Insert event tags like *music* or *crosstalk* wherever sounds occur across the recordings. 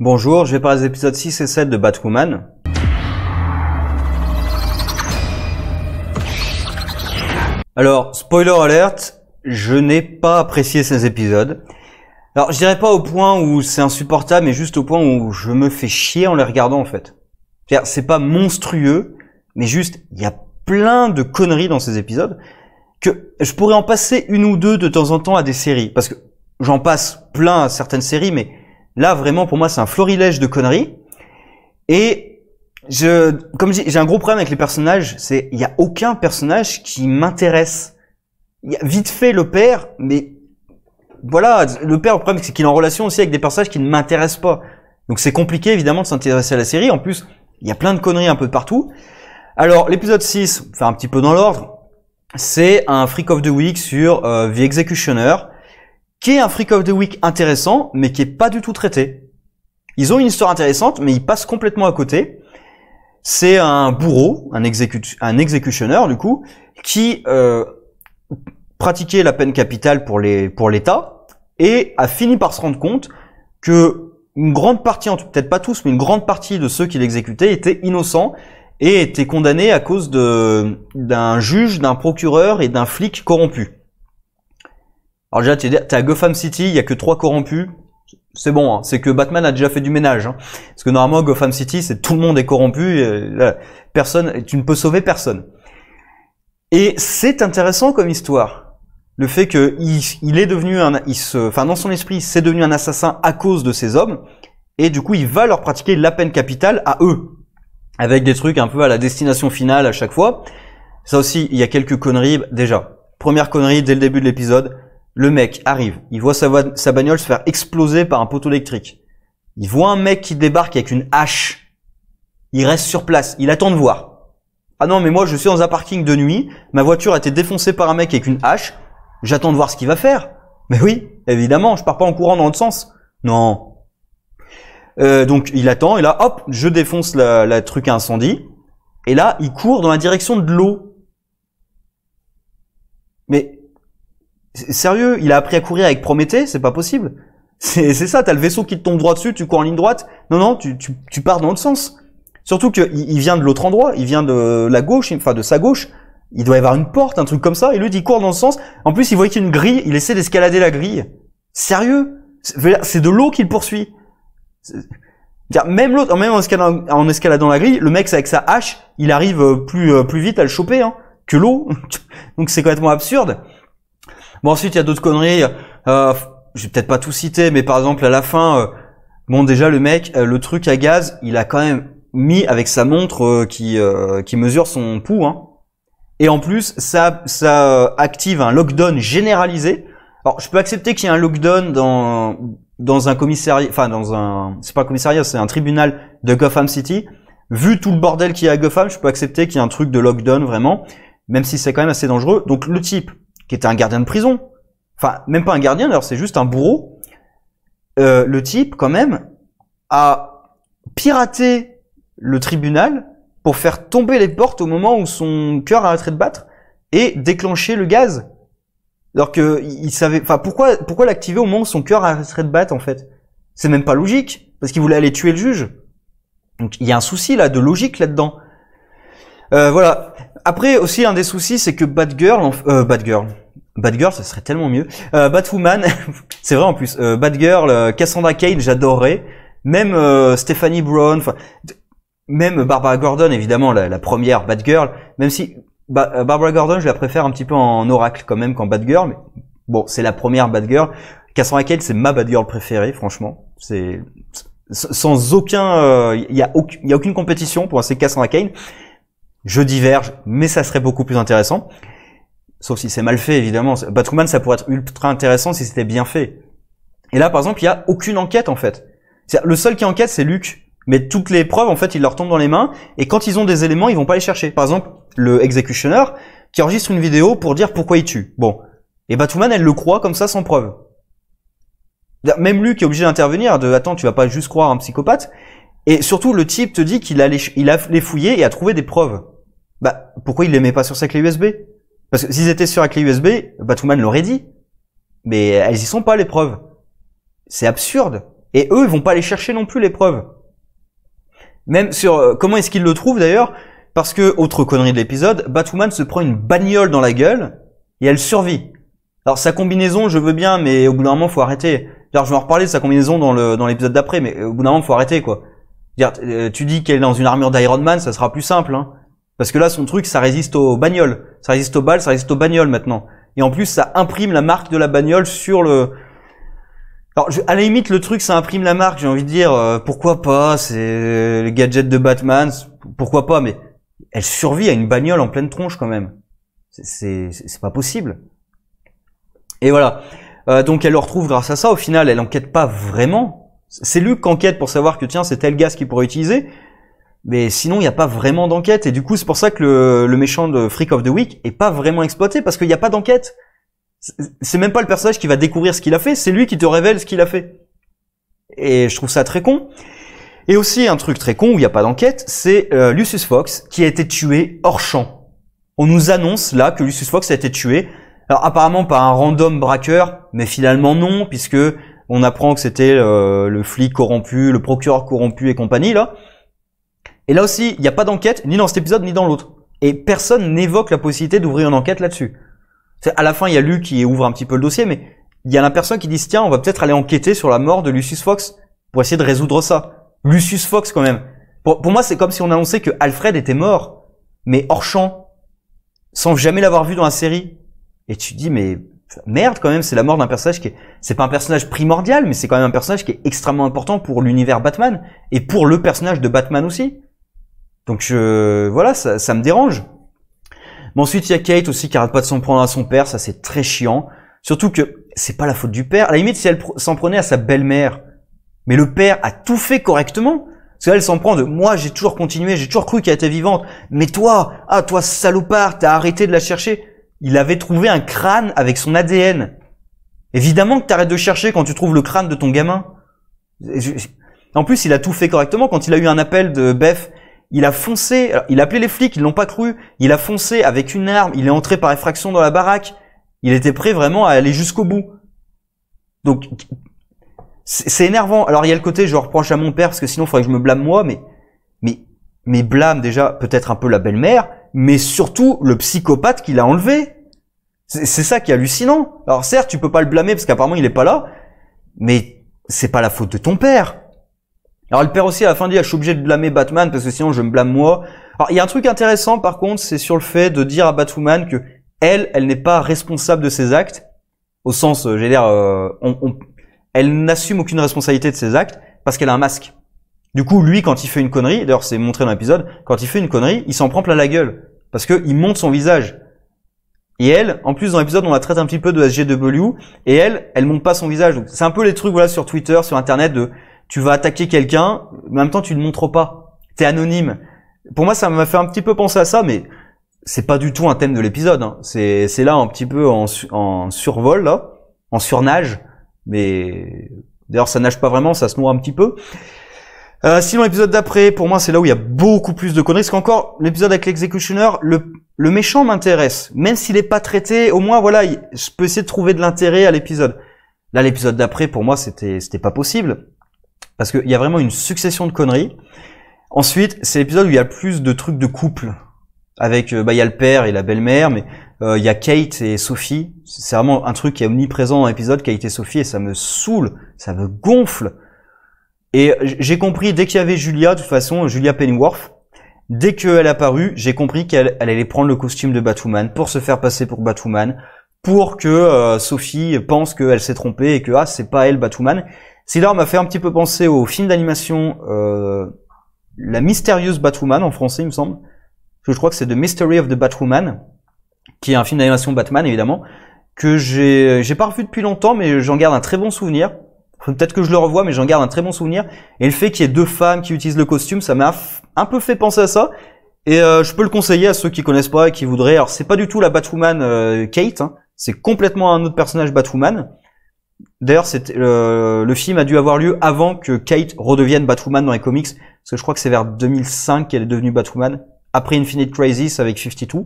Bonjour, je vais parler des épisodes 6 et 7 de Batwoman. Alors, spoiler alert, je n'ai pas apprécié ces épisodes. Alors, je dirais pas au point où c'est insupportable, mais juste au point où je me fais chier en les regardant, en fait. cest c'est pas monstrueux, mais juste, il y a plein de conneries dans ces épisodes que je pourrais en passer une ou deux de temps en temps à des séries. Parce que j'en passe plein à certaines séries, mais Là, vraiment, pour moi, c'est un florilège de conneries. Et je, comme j'ai un gros problème avec les personnages, c'est il y a aucun personnage qui m'intéresse. a Vite fait le père, mais voilà, le père, le problème, c'est qu'il est en relation aussi avec des personnages qui ne m'intéressent pas. Donc c'est compliqué, évidemment, de s'intéresser à la série. En plus, il y a plein de conneries un peu partout. Alors, l'épisode 6, enfin un petit peu dans l'ordre, c'est un Freak of the Week sur euh, The Executioner qui est un Freak of the Week intéressant, mais qui est pas du tout traité. Ils ont une histoire intéressante, mais ils passent complètement à côté. C'est un bourreau, un, un exécutionneur du coup, qui euh, pratiquait la peine capitale pour les pour l'État et a fini par se rendre compte que une grande partie, peut-être pas tous, mais une grande partie de ceux qui l'exécutaient étaient innocents et étaient condamnés à cause d'un juge, d'un procureur et d'un flic corrompu. Alors déjà, tu es à Gotham City, il y a que trois corrompus. C'est bon, hein. c'est que Batman a déjà fait du ménage. Hein. Parce que normalement, Gotham City, c'est tout le monde est corrompu. Et, euh, personne, tu ne peux sauver personne. Et c'est intéressant comme histoire. Le fait que il, est devenu un, il se, enfin dans son esprit, c'est devenu un assassin à cause de ces hommes. Et du coup, il va leur pratiquer la peine capitale à eux, avec des trucs un peu à la destination finale à chaque fois. Ça aussi, il y a quelques conneries déjà. Première connerie dès le début de l'épisode, le mec arrive, il voit sa, bagnole se faire exploser par un poteau électrique. Il voit un mec qui débarque avec une hache. Il reste sur place, il attend de voir. Ah non, mais moi je suis dans un parking de nuit, ma voiture a été défoncée par un mec avec une hache, j'attends de voir ce qu'il va faire. Mais oui, évidemment, je pars pas en courant dans l'autre sens. Non. Euh, donc il attend, et là, hop, je défonce la, la truc à incendie, et là, il court dans la direction de l'eau. Mais Sérieux, il a appris à courir avec Prométhée, c'est pas possible. C'est ça, t'as le vaisseau qui te tombe droit dessus, tu cours en ligne droite. Non, non, tu, pars dans l'autre sens. Surtout qu'il il vient de l'autre endroit, il vient de la gauche, enfin de sa gauche. Il doit y avoir une porte, un truc comme ça. Et lui, il court dans le sens. En plus, il voit qu'il y a une grille, il essaie d'escalader la grille. Sérieux C'est de l'eau qu'il poursuit. Même l'autre, même en escaladant, en escaladant, la grille, le mec avec sa hache, il arrive euh, euh, plus vite à le choper hein, que l'eau. *laughs* Donc c'est complètement absurde. Bon, ensuite, il y a d'autres conneries. Euh, je vais peut-être pas tout citer, mais par exemple, à la fin, euh, bon, déjà, le mec, euh, le truc à gaz, il a quand même mis avec sa montre euh, qui, qui mesure son pouls. Hein. Et en plus, ça, ça active un lockdown généralisé. Alors, je peux accepter qu'il y ait un lockdown dans, dans un commissariat, enfin, dans un, c'est pas un commissariat, c'est un tribunal de Gotham City. Vu tout le bordel qu'il y a à Gotham, je peux accepter qu'il y ait un truc de lockdown vraiment, même si c'est quand même assez dangereux. Donc, le type, qui était un gardien de prison. Enfin, même pas un gardien, alors c'est juste un bourreau. Euh, le type, quand même, a piraté le tribunal pour faire tomber les portes au moment où son cœur arrêterait de battre et déclencher le gaz. Alors que il savait, enfin pourquoi pourquoi l'activer au moment où son cœur arrêterait de battre en fait C'est même pas logique parce qu'il voulait aller tuer le juge. Donc il y a un souci là de logique là-dedans. Euh, voilà. Après aussi un des soucis c'est que Batgirl, euh, Batgirl, Batgirl, ça serait tellement mieux. Euh, Batwoman, *laughs* c'est vrai en plus. Euh, Batgirl, euh, Cassandra Cain, j'adorais. Même euh, Stephanie Brown, même Barbara Gordon, évidemment la, première première Batgirl. Même si Barbara Gordon, je la préfère un petit peu en oracle quand même qu'en Batgirl, mais bon, c'est la première Batgirl. Cassandra Cain, c'est ma Batgirl préférée, franchement. C'est sans aucun, il euh, y, a aucune, y a aucune compétition pour essayer Cassandra Cain je diverge, mais ça serait beaucoup plus intéressant. Sauf si c'est mal fait, évidemment. Batwoman, ça pourrait être ultra intéressant si c'était bien fait. Et là, par exemple, il n'y a aucune enquête, en fait. Le seul qui enquête, c'est Luc. Mais toutes les preuves, en fait, il leur tombe dans les mains. Et quand ils ont des éléments, ils vont pas les chercher. Par exemple, le executioner qui enregistre une vidéo pour dire pourquoi il tue. Bon. Et Batwoman, elle le croit comme ça, sans preuve. Même Luc est obligé d'intervenir, de attends, tu vas pas juste croire un psychopathe. Et surtout, le type te dit qu'il a les, il a les fouillés et a trouvé des preuves. Bah, pourquoi il les met pas sur sa clé USB Parce que s'ils étaient sur la clé USB, Batman l'aurait dit. Mais elles y sont pas, les preuves. C'est absurde. Et eux, ils vont pas aller chercher non plus, les preuves. Même sur euh, comment est-ce qu'ils le trouvent d'ailleurs Parce que autre connerie de l'épisode, Batwoman se prend une bagnole dans la gueule et elle survit. Alors sa combinaison, je veux bien, mais au bout d'un moment, faut arrêter. D'ailleurs, je vais en reparler de sa combinaison dans dans l'épisode d'après, mais au bout d'un moment, faut arrêter quoi. Euh, tu dis qu'elle est dans une armure d'Iron Man, ça sera plus simple, hein. Parce que là, son truc, ça résiste aux bagnoles. Ça résiste aux balles, ça résiste aux bagnoles maintenant. Et en plus, ça imprime la marque de la bagnole sur le. Alors, à la limite, le truc, ça imprime la marque, j'ai envie de dire, euh, pourquoi pas, c'est euh, le gadget de Batman, pourquoi pas, mais elle survit à une bagnole en pleine tronche quand même. C'est pas possible. Et voilà. donc, elle le retrouve grâce à ça. Au final, elle enquête pas vraiment c'est Luc qui pour savoir que tiens, c'est tel gaz qu'il pourrait utiliser. Mais sinon, il n'y a pas vraiment d'enquête. Et du coup, c'est pour ça que le, méchant de Freak of the Week est pas vraiment exploité parce qu'il n'y a pas d'enquête. C'est même pas le personnage qui va découvrir ce qu'il a fait, c'est lui qui te révèle ce qu'il a fait. Et je trouve ça très con. Et aussi un truc très con où il n'y a pas d'enquête, c'est euh, Lucius Fox qui a été tué hors champ. On nous annonce là que Lucius Fox a été tué. Alors apparemment par un random braqueur, mais finalement non, puisque on apprend que c'était euh, le flic corrompu, le procureur corrompu et compagnie là. Et là aussi, il n'y a pas d'enquête, ni dans cet épisode, ni dans l'autre. Et personne n'évoque la possibilité d'ouvrir une enquête là-dessus. À la fin, il y a Luc qui ouvre un petit peu le dossier, mais il y a la personne qui dit tiens, on va peut-être aller enquêter sur la mort de Lucius Fox pour essayer de résoudre ça. Lucius Fox quand même. Pour, moi, c'est comme si on annonçait que Alfred était mort, mais hors champ, sans jamais l'avoir vu dans la série. Et tu dis mais merde quand même, c'est la mort d'un personnage qui est, c'est pas un personnage primordial, mais c'est quand même un personnage qui est extrêmement important pour l'univers Batman et pour le personnage de Batman aussi. Donc je, voilà, ça, ça me dérange. Mais ensuite il y a Kate aussi qui arrête pas de s'en prendre à son père, ça c'est très chiant. Surtout que c'est pas la faute du père. À la limite si elle s'en prenait à sa belle-mère, mais le père a tout fait correctement. Parce elle s'en prend de moi, j'ai toujours continué, j'ai toujours cru qu'elle était vivante. Mais toi, ah toi salopard, t'as arrêté de la chercher il avait trouvé un crâne avec son ADN. Évidemment que t'arrêtes de chercher quand tu trouves le crâne de ton gamin. En plus, il a tout fait correctement. Quand il a eu un appel de Bef, il a foncé. Il a appelé les flics, ils l'ont pas cru. Il a foncé avec une arme. Il est entré par effraction dans la baraque. Il était prêt vraiment à aller jusqu'au bout. Donc, c'est énervant. Alors, il y a le côté, je reproche à mon père parce que sinon, il faudrait que je me blâme moi. Mais, mais, mais blâme déjà peut-être un peu la belle-mère mais surtout le psychopathe qui l'a enlevé. C'est ça qui est hallucinant. Alors certes, tu peux pas le blâmer parce qu'apparemment il est pas là, mais c'est pas la faute de ton père. Alors le père aussi à la fin dit, ah, je suis obligé de blâmer Batman parce que sinon je me blâme moi. Alors il y a un truc intéressant par contre, c'est sur le fait de dire à Batwoman que elle, elle n'est pas responsable de ses actes, au sens, euh, j'ai l'air, euh, elle n'assume aucune responsabilité de ses actes parce qu'elle a un masque. Du coup, lui, quand il fait une connerie, d'ailleurs c'est montré dans l'épisode, quand il fait une connerie, il s'en prend plein la gueule. Parce que il monte son visage. Et elle, en plus dans l'épisode, on la traite un petit peu de SGW, et elle, elle monte pas son visage. Donc c'est un peu les trucs voilà sur Twitter, sur Internet, de tu vas attaquer quelqu'un, mais en même temps tu ne montres pas. T'es anonyme. Pour moi, ça m'a fait un petit peu penser à ça, mais c'est pas du tout un thème de l'épisode. Hein. C'est là un petit peu en, survol là, en surnage, mais d'ailleurs ça nage pas vraiment, ça se noie un petit peu. Euh, sinon, l'épisode d'après, pour moi, c'est là où il y a beaucoup plus de conneries. Parce qu'encore, l'épisode avec l'exécutioner, le, méchant m'intéresse. Même s'il n'est pas traité, au moins, voilà, je peux essayer de trouver de l'intérêt à l'épisode. Là, l'épisode d'après, pour moi, c'était, c'était pas possible. Parce qu'il y a vraiment une succession de conneries. Ensuite, c'est l'épisode où il y a plus de trucs de couple. Avec, euh, bah, il y a le père et la belle-mère, mais euh, il y a Kate et Sophie. C'est vraiment un truc qui est omniprésent dans l'épisode, Kate et Sophie, et ça me saoule, ça me gonfle. Et j'ai compris, dès qu'il y avait Julia, de toute façon, Julia Pennyworth, dès qu'elle est apparue, j'ai compris qu'elle allait prendre le costume de Batwoman pour se faire passer pour Batwoman, pour que euh, Sophie pense qu'elle s'est trompée et que ah c'est pas elle Batwoman. C'est on m'a fait un petit peu penser au film d'animation euh, La mystérieuse Batwoman en français, il me semble. je crois que c'est The Mystery of the Batwoman, qui est un film d'animation Batman évidemment que j'ai j'ai pas revu depuis longtemps, mais j'en garde un très bon souvenir. Peut-être que je le revois, mais j'en garde un très bon souvenir. Et le fait qu'il y ait deux femmes qui utilisent le costume, ça m'a un peu fait penser à ça. Et euh, je peux le conseiller à ceux qui connaissent pas et qui voudraient. Alors c'est pas du tout la Batwoman euh, Kate, hein. c'est complètement un autre personnage Batwoman. D'ailleurs, euh, le film a dû avoir lieu avant que Kate redevienne Batwoman dans les comics, parce que je crois que c'est vers 2005 qu'elle est devenue Batwoman, après Infinite Crisis avec 52.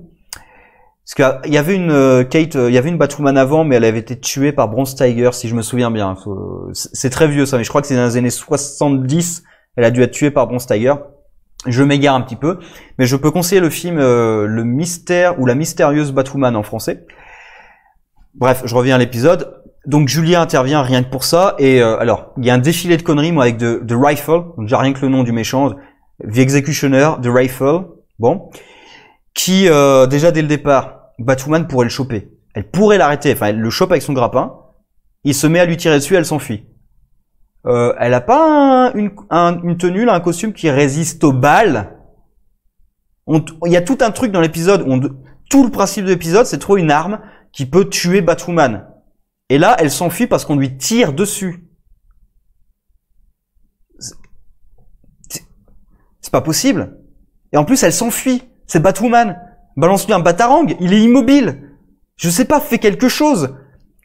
Parce qu'il y avait une euh, Kate, euh, il y avait une Batwoman avant, mais elle avait été tuée par Bronze Tiger, si je me souviens bien. C'est très vieux ça, mais je crois que c'est dans les années 70. Elle a dû être tuée par Bronze Tiger. Je m'égare un petit peu, mais je peux conseiller le film euh, Le mystère ou La mystérieuse Batwoman en français. Bref, je reviens à l'épisode. Donc Julia intervient rien que pour ça. Et alors, il y a un défilé de conneries, moi, avec The, The Rifle. Donc, déjà rien que le nom du méchant. The Executioner, The Rifle. Bon qui, euh, déjà dès le départ, Batwoman pourrait le choper. Elle pourrait l'arrêter, enfin elle le chope avec son grappin, il se met à lui tirer dessus, elle s'enfuit. Euh, elle a pas une, tenue, un costume qui résiste aux balles. Il y a tout un truc dans l'épisode, tout le principe de l'épisode, c'est trouver une arme qui peut tuer Batwoman. Et là, elle s'enfuit parce qu'on lui tire dessus. C'est pas possible. Et en plus, elle s'enfuit. C'est Batwoman. Balance-lui un batarang. Il est immobile. Je sais pas, fais quelque chose.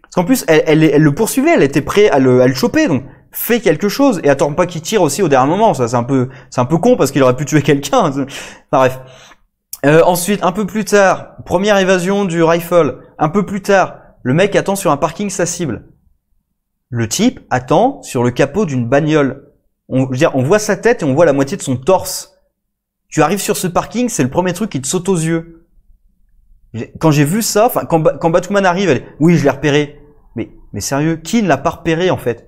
Parce qu'en plus, elle, le poursuivait. Elle était prête à le, choper. Donc, fais quelque chose et attends pas qu'il tire aussi au dernier moment. Ça, c'est un peu, c'est un peu con parce qu'il aurait pu tuer quelqu'un. *laughs* Enfin, bref. Euh, ensuite, un peu plus tard, première évasion du rifle. Un peu plus tard, le mec attend sur un parking sa cible. Le type attend sur le capot d'une bagnole. On, je veux dire, on voit sa tête et on voit la moitié de son torse. Tu arrives sur ce parking, c'est le premier truc qui te saute aux yeux. Quand j'ai vu ça, enfin, quand, arrive, elle, oui, je l'ai repéré. Mais, mais sérieux, qui ne l'a pas repéré, en fait?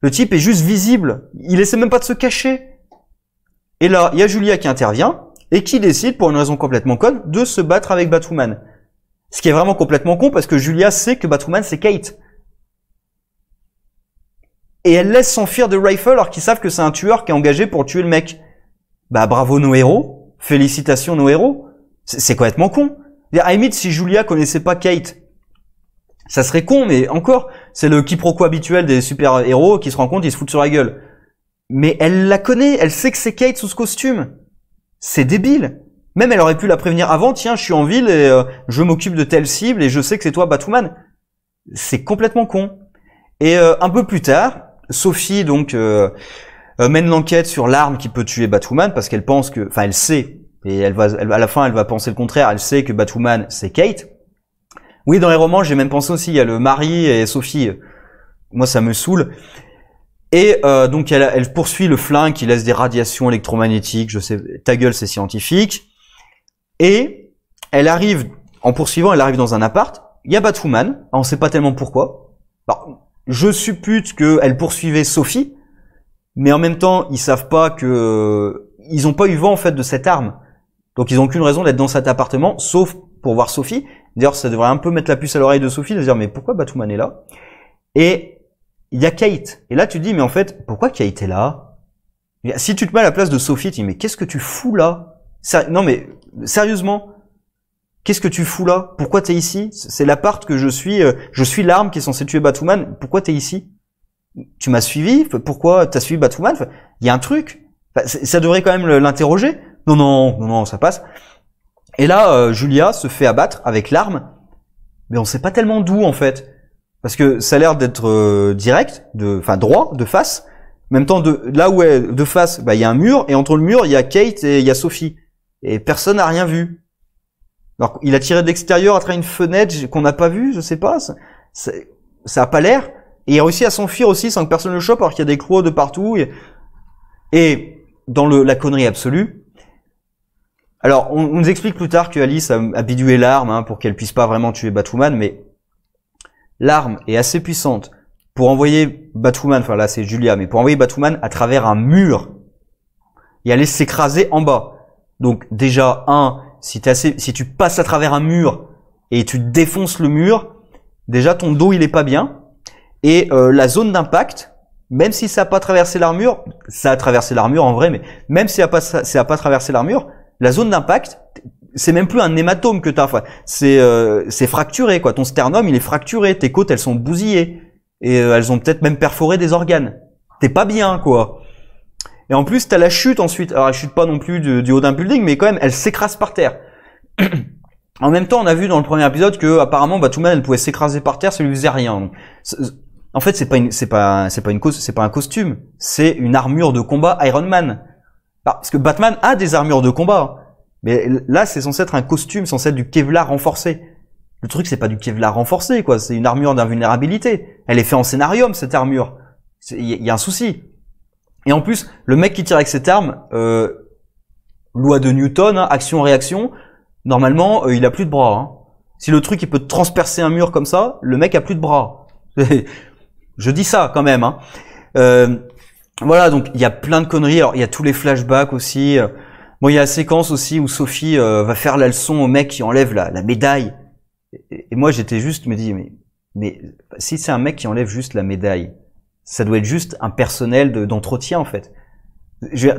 Le type est juste visible. Il essaie même pas de se cacher. Et là, il y a Julia qui intervient et qui décide, pour une raison complètement conne, de se battre avec Batwoman. Ce qui est vraiment complètement con parce que Julia sait que Batwoman c'est Kate. Et elle laisse s'enfuir de Rifle alors qu'ils savent que c'est un tueur qui est engagé pour tuer le mec bah bravo nos héros, félicitations nos héros. C'est complètement con. À limite, si Julia connaissait pas Kate, ça serait con, mais encore, c'est le quiproquo habituel des super-héros qui se rendent compte, ils se foutent sur la gueule. Mais elle la connaît, elle sait que c'est Kate sous ce costume. C'est débile. Même elle aurait pu la prévenir avant, tiens, je suis en ville et euh, je m'occupe de telle cible et je sais que c'est toi Batwoman. C'est complètement con. Et euh, un peu plus tard, Sophie, donc... Euh, euh, mène l'enquête sur l'arme qui peut tuer Batwoman parce qu'elle pense que, enfin, elle sait et elle va, à la fin, elle va penser le contraire. Elle sait que Batwoman, c'est Kate. Oui, dans les romans, j'ai même pensé aussi, il y a le mari et Sophie. Moi, ça me saoule. Et euh, donc, elle, poursuit le flingue qui laisse des radiations électromagnétiques. Je sais, ta gueule, c'est scientifique. Et elle arrive, en poursuivant, elle arrive dans un appart. Il y a Batwoman. On ne sait pas tellement pourquoi. Bah, je suppute qu'elle poursuivait Sophie mais en même temps, ils savent pas que ils ont pas eu vent en fait de cette arme. Donc ils ont aucune raison d'être dans cet appartement, sauf pour voir Sophie. D'ailleurs, ça devrait un peu mettre la puce à l'oreille de Sophie de dire mais pourquoi Batouman est là Et il y a Kate. Et là, tu dis mais en fait, pourquoi Kate est là Si tu te mets à la place de Sophie, tu dis mais qu'est-ce que tu fous là Non mais sérieusement, Qu'est-ce que tu fous là Pourquoi t'es ici C'est l'appart que je suis. Euh, je suis l'arme qui est censée tuer Batouman. Pourquoi t'es ici tu m'as suivi Pourquoi t'as suivi Batwoman Il y a un truc. ça devrait quand même l'interroger. Non, non, non, ça passe. Et là, euh, Julia se fait abattre avec l'arme, mais on sait pas tellement d'où en fait, parce que ça a l'air d'être euh, direct, de, enfin droit, de face. même temps, de là où est de face, bah il y a un mur, et entre le mur, il y a Kate et il y a Sophie, et personne n'a rien vu. Alors, il a tiré de l'extérieur à travers une fenêtre qu'on n'a pas vue, je sais pas. Ça, ça a pas l'air. Et il réussit à s'enfuir aussi sans que personne le chope alors qu'il y a des croix de partout. Et, dans le, la connerie absolue, alors on, nous explique plus tard que Alice a, habitué l'arme hein, pour qu'elle puisse pas vraiment tuer Batwoman, mais l'arme est assez puissante pour envoyer Batwoman, enfin là c'est Julia, mais pour envoyer Batwoman à travers un mur et aller s'écraser en bas. Donc déjà, un, si, si tu passes à travers un mur et tu défonces le mur, déjà ton dos il est pas bien. Et euh, la zone d'impact, même si ça n'a pas traversé l'armure, ça a traversé l'armure en vrai, mais même si ça n'a pas, ça a pas traversé l'armure, la zone d'impact, c'est même plus un hématome que t'as. Euh, c'est fracturé quoi. Ton sternum il est fracturé, tes côtes elles sont bousillées et euh, elles ont peut-être même perforé des organes. T'es pas bien quoi. Et en plus t'as la chute ensuite. Alors elle chute pas non plus du, haut d'un building, mais quand même elle s'écrase par terre. en même temps, on a vu dans le premier épisode que apparemment tout le elle pouvait s'écraser par terre, ça lui faisait rien. En fait, c'est pas une, c'est pas, c'est pas une cause, c'est pas un costume. C'est une armure de combat Iron Man. Bah, parce que Batman a des armures de combat. Hein. Mais là, c'est censé être un costume, censé être du Kevlar renforcé. Le truc, c'est pas du Kevlar renforcé, quoi. C'est une armure d'invulnérabilité. Elle est faite en scénarium, cette armure. Il y, a un souci. Et en plus, le mec qui tire avec cette arme, euh, loi de Newton, hein, action-réaction, normalement, euh, il a plus de bras. Hein. Si le truc, il peut transpercer un mur comme ça, le mec a plus de bras. *laughs* Je dis ça quand même. Hein. Euh, voilà, donc il y a plein de conneries. Alors il y a tous les flashbacks aussi. Euh, bon, il y a la séquence aussi où Sophie euh, va faire la leçon au mec qui enlève la, médaille. Et, moi j'étais juste, me dis, mais, mais si c'est un mec qui enlève juste la médaille, ça doit être juste un personnel d'entretien en fait.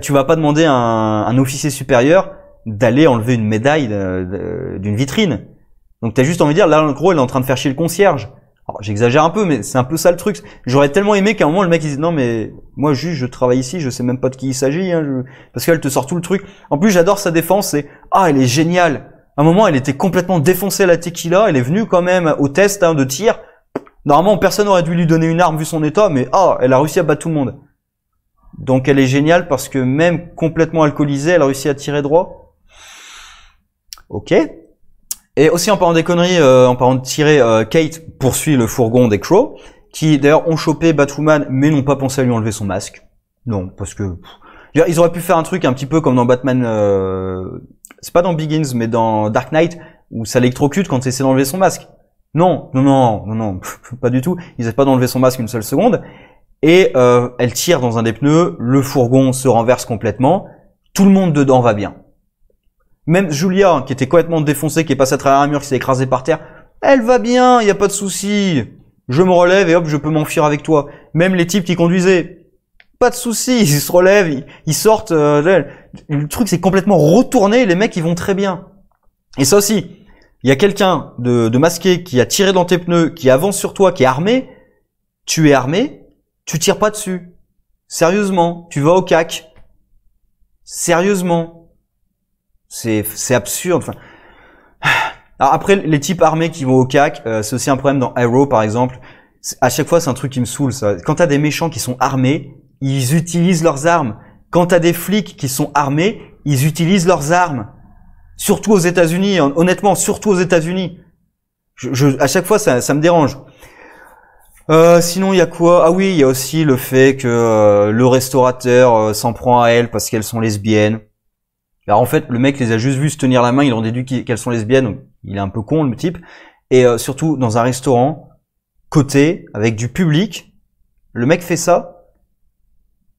tu vas pas demander à un, officier supérieur d'aller enlever une médaille d'une vitrine. Donc t'as juste envie de dire, là en gros elle est en train de faire chier le concierge. Alors j'exagère un peu, mais c'est un peu ça le truc. J'aurais tellement aimé qu'à un moment le mec il dise non mais moi juste je travaille ici, je sais même pas de qui il s'agit, hein, parce qu'elle te sort tout le truc. En plus j'adore sa défense, c'est ah elle est géniale. À un moment elle était complètement défoncée à la tequila, elle est venue quand même au test hein, de tir. Normalement personne aurait dû lui donner une arme vu son état, mais ah elle a réussi à battre tout le monde. Donc elle est géniale parce que même complètement alcoolisée, elle a réussi à tirer droit. Ok, et aussi en parlant des conneries, euh, en parlant de tirer, euh, Kate poursuit le fourgon des Crow, qui d'ailleurs ont chopé Batwoman, mais n'ont pas pensé à lui enlever son masque. Non, parce que ils auraient pu faire un truc un petit peu comme dans Batman. Euh, c'est pas dans Begins, mais dans Dark Knight où ça l'électrocute quand il essaie d'enlever son masque. Non, non, non, non, *laughs* pas du tout. Ils n'essaient pas d'enlever son masque une seule seconde. Et elle tire dans un des pneus, le fourgon se renverse complètement, tout le monde dedans va bien. Même Julia, qui était complètement défoncée, qui est passée à travers un mur, qui s'est écrasée par terre, elle va bien, il n'y a pas de souci. Je me relève et hop, je peux m'enfuir avec toi. Même les types qui conduisaient, pas de souci, *laughs* ils se relèvent, ils, sortent. Euh, le truc c'est complètement retourné, les mecs ils vont très bien. Et ça aussi, il y a quelqu'un de, de masqué qui a tiré dans tes pneus, qui avance sur toi, qui est armé. Tu es armé, tu tires pas dessus. Sérieusement, tu vas au cac. Sérieusement, c'est, absurde. après, les types armés qui vont au CAC, euh, c'est aussi un problème dans Arrow par exemple. à chaque fois, c'est un truc qui me saoule. Ça. Quand t'as des méchants qui sont armés, ils utilisent leurs armes. Quand t'as des flics qui sont armés, ils utilisent leurs armes. Surtout aux États-Unis, hein. honnêtement, surtout aux États-Unis. Je, à chaque fois, ça, me dérange. Euh, sinon, il y a quoi Ah oui, il y a aussi le fait que euh, le restaurateur s'en prend à elle parce qu'elles sont lesbiennes. Alors bah, en fait, le mec les a juste vus se tenir la main, ils ont déduit qu'elles sont lesbiennes, il est un peu con le type. Et euh, surtout, dans un restaurant, côté, avec du public, le mec fait ça.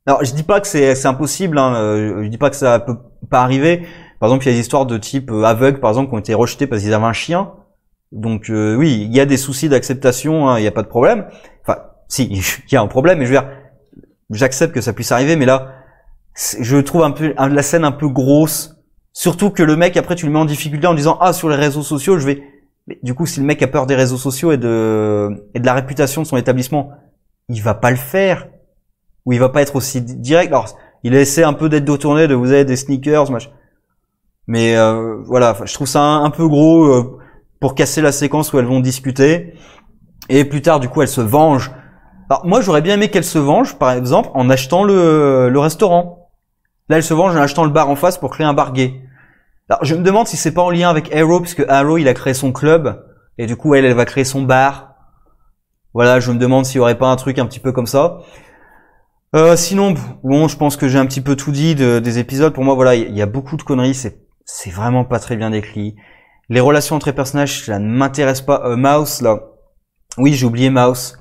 Alors je dis pas que c'est impossible, hein, euh, je dis pas que ça peut pas arriver. Par exemple, il y a des histoires de type euh, aveugles par exemple, qui ont été rejetés parce qu'ils avaient un chien. Donc oui, il y a des soucis d'acceptation, hein, il n'y a pas de problème. Enfin, si, *laughs* il y a un problème, mais je veux dire, j'accepte que ça puisse arriver, mais là, je trouve un peu la scène un peu grosse. Surtout que le mec, après, tu le mets en difficulté en disant ah sur les réseaux sociaux, je vais. du coup, si le mec a peur des réseaux sociaux et de et de la réputation de son établissement, il va pas le faire ou il va pas être aussi direct. Alors, il essaie un peu d'être détourné de vous avez des sneakers, machin. Mais euh, voilà, je trouve ça un, peu gros euh, pour casser la séquence où elles vont discuter. Et plus tard, du coup, elles se vengent. Alors moi, j'aurais bien aimé qu'elles se vengent, par exemple, en achetant le, le restaurant Là, elle se vend en achetant le bar en face pour créer un bar Alors, je me demande si c'est pas en lien avec Arrow, puisque Arrow, il a créé son club, et du coup, elle, elle va créer son bar. Voilà, je me demande s'il y aurait pas un truc un petit peu comme ça. Euh, sinon, bon, je pense que j'ai un petit peu tout dit des épisodes. Pour moi, voilà, il y, a beaucoup de conneries. C'est, c'est vraiment pas très bien décrit. Les relations entre les personnages, ça ne m'intéresse pas. Euh, Mouse, là, oui, j'ai oublié Mouse,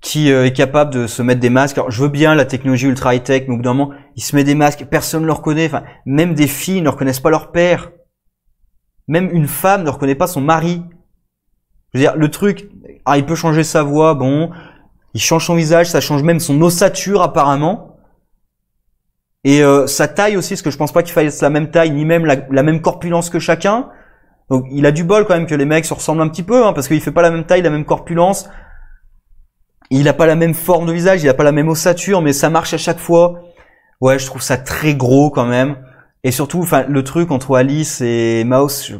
qui euh, est capable de se mettre des masques. Alors, je veux bien la technologie ultra high tech, mais au bout moment, il se met des masques, personne ne le reconnaît. Enfin, même des filles ne reconnaissent pas leur père. Même une femme ne reconnaît pas son mari. Je veux dire, le truc, ah, il peut changer sa voix, bon, il change son visage, ça change même son ossature apparemment. Et euh, sa taille aussi, parce que je pense pas qu'il faille être la même taille, ni même la, même corpulence que chacun. Donc il a du bol quand même que les mecs se ressemblent un petit peu, hein, parce qu'il fait pas la même taille, la même corpulence. Il n'a pas la même forme de visage, il a pas la même ossature, mais ça marche à chaque fois ouais, je trouve ça très gros quand même. Et surtout, enfin, le truc entre Alice et Mouse,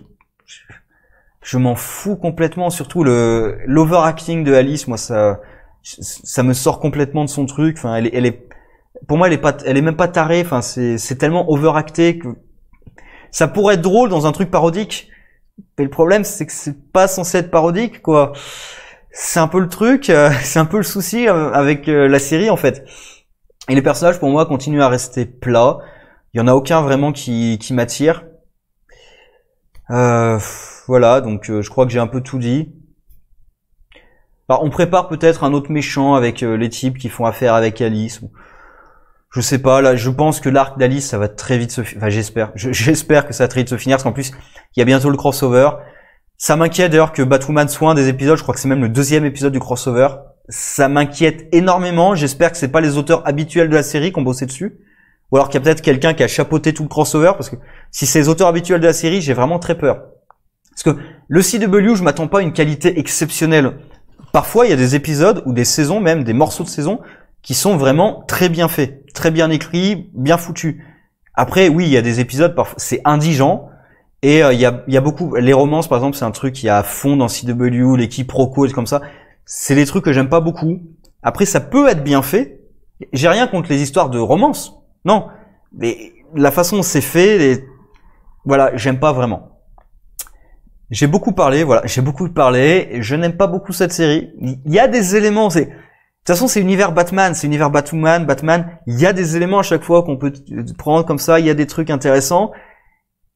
je, m'en fous complètement. Surtout le l'overacting de Alice, moi ça, ça me sort complètement de son truc. Enfin, elle, elle est, pour moi, elle est pas, elle est même pas tarée. Enfin, c'est, c'est tellement overacté que ça pourrait être drôle dans un truc parodique. Mais le problème, c'est que c'est pas censé être parodique, quoi. C'est un peu le truc, euh, *laughs* c'est un peu le souci euh, avec euh, la série en fait. Et les personnages, pour moi, continuent à rester plats. Il y en a aucun vraiment qui, qui m'attire. Euh, voilà, donc euh, je crois que j'ai un peu tout dit. on prépare peut-être un autre méchant avec euh, les types qui font affaire avec Alice. Je Je sais pas, là, je pense que l'arc d'Alice, ça va très vite se finir. Enfin, j'espère. *laughs* J'espère que ça va très vite se finir, parce qu'en plus, il y a bientôt le crossover. Ça m'inquiète d'ailleurs que Batwoman soit un des épisodes, je crois que c'est même le deuxième épisode du crossover ça m'inquiète énormément. J'espère que c'est pas les auteurs habituels de la série qui ont bossé dessus. Ou alors qu'il y a peut-être quelqu'un qui a chapeauté tout le crossover, parce que si c'est les auteurs habituels de la série, j'ai vraiment très peur. Parce que le CW, je m'attends pas à une qualité exceptionnelle. Parfois, il y a des épisodes ou des saisons, même des morceaux de saisons, qui sont vraiment très bien faits, très bien écrits, bien foutus. Après, oui, il y a des épisodes, c'est indigent, et euh, il y, a, beaucoup... Les romances, par exemple, c'est un truc qui a à fond dans CW, les quiproquos, et comme ça c'est des trucs que j'aime pas beaucoup. Après, ça peut être bien fait. J'ai rien contre les histoires de romance. Non. Mais la façon c'est fait, les... voilà, j'aime pas vraiment. J'ai beaucoup parlé, voilà, j'ai beaucoup parlé. je n'aime pas beaucoup cette série. Il y a des éléments, c'est... De toute façon, c'est univers Batman, c'est univers Batwoman, Batman. Il y a des éléments à chaque fois qu'on peut euh, prendre comme ça, il y a des trucs intéressants,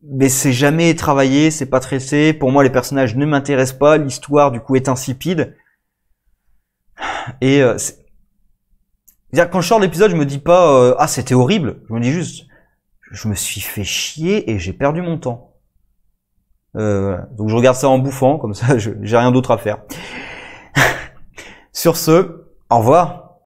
mais c'est jamais travaillé, c'est pas tressé. Pour moi, les personnages ne m'intéressent pas, l'histoire du coup est insipide. Et euh, quand je sors l'épisode, je me dis pas euh, ah c'était horrible. Je me dis juste je me suis fait chier et j'ai perdu mon temps. Euh, Donc je regarde ça en bouffant, comme ça *laughs* j'ai rien d'autre à faire. *laughs* Sur ce, au revoir.